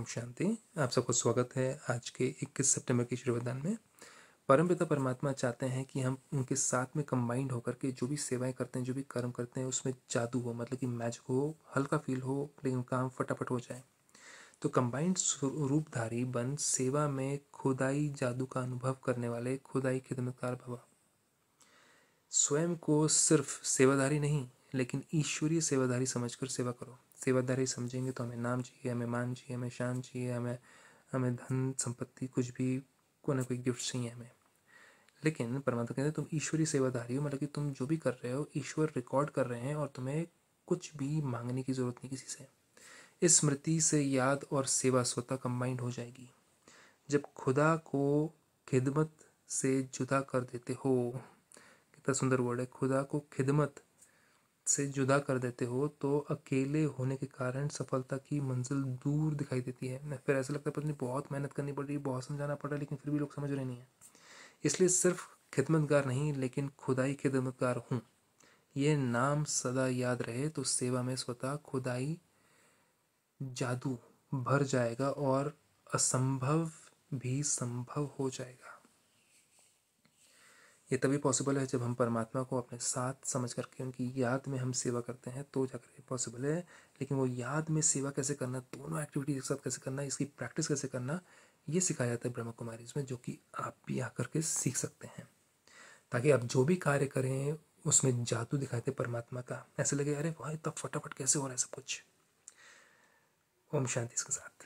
ओम शांति आप सबको स्वागत है आज के 21 सितंबर के श्रीवदान में परम पिता परमात्मा चाहते हैं कि हम उनके साथ में कंबाइंड होकर के जो भी सेवाएं करते हैं जो भी कर्म करते हैं उसमें जादू हो मतलब कि मैजिक हो हल्का फील हो लेकिन काम फटाफट हो जाए तो कंबाइंड रूपधारी बन सेवा में खुदाई जादू का अनुभव करने वाले खुदाई खिदमतकार भवा स्वयं को सिर्फ सेवाधारी नहीं लेकिन ईश्वरीय सेवाधारी समझकर सेवा करो सेवाधारी समझेंगे तो हमें नाम चाहिए हमें मान चाहिए हमें शान चाहिए हमें हमें धन संपत्ति कुछ भी कोई ना कोई गिफ्ट चाहिए हमें लेकिन परमात्मा कहते हैं तुम ईश्वरीय सेवाधारी हो मतलब कि तुम जो भी कर रहे हो ईश्वर रिकॉर्ड कर रहे हैं और तुम्हें कुछ भी मांगने की ज़रूरत नहीं किसी से इस स्मृति से याद और सेवा स्वतः कंबाइंड हो जाएगी जब खुदा को खिदमत से जुदा कर देते हो कितना सुंदर वर्ड है खुदा को खिदमत से जुदा कर देते हो तो अकेले होने के कारण सफलता की मंजिल दूर दिखाई देती है फिर ऐसा लगता है पत्नी बहुत मेहनत करनी पड़ रही है बहुत समझाना पड़ रहा है लेकिन फिर भी लोग समझ रहे नहीं हैं इसलिए सिर्फ खिदमतगार नहीं लेकिन खुदाई खिदमतगार हूँ ये नाम सदा याद रहे तो सेवा में स्वतः खुदाई जादू भर जाएगा और असंभव भी संभव हो जाएगा ये तभी पॉसिबल है जब हम परमात्मा को अपने साथ समझ करके उनकी याद में हम सेवा करते हैं तो जाकर ये पॉसिबल है लेकिन वो याद में सेवा कैसे करना दोनों एक्टिविटीज एक साथ कैसे करना इसकी प्रैक्टिस कैसे करना ये सिखाया जाता है ब्रह्म कुमारी में जो कि आप भी आकर के सीख सकते हैं ताकि आप जो भी कार्य करें उसमें जादू दिखाए थे परमात्मा का ऐसे लगे अरे भाई तब फटाफट कैसे हो रहा है सब कुछ ओम शांति इसके साथ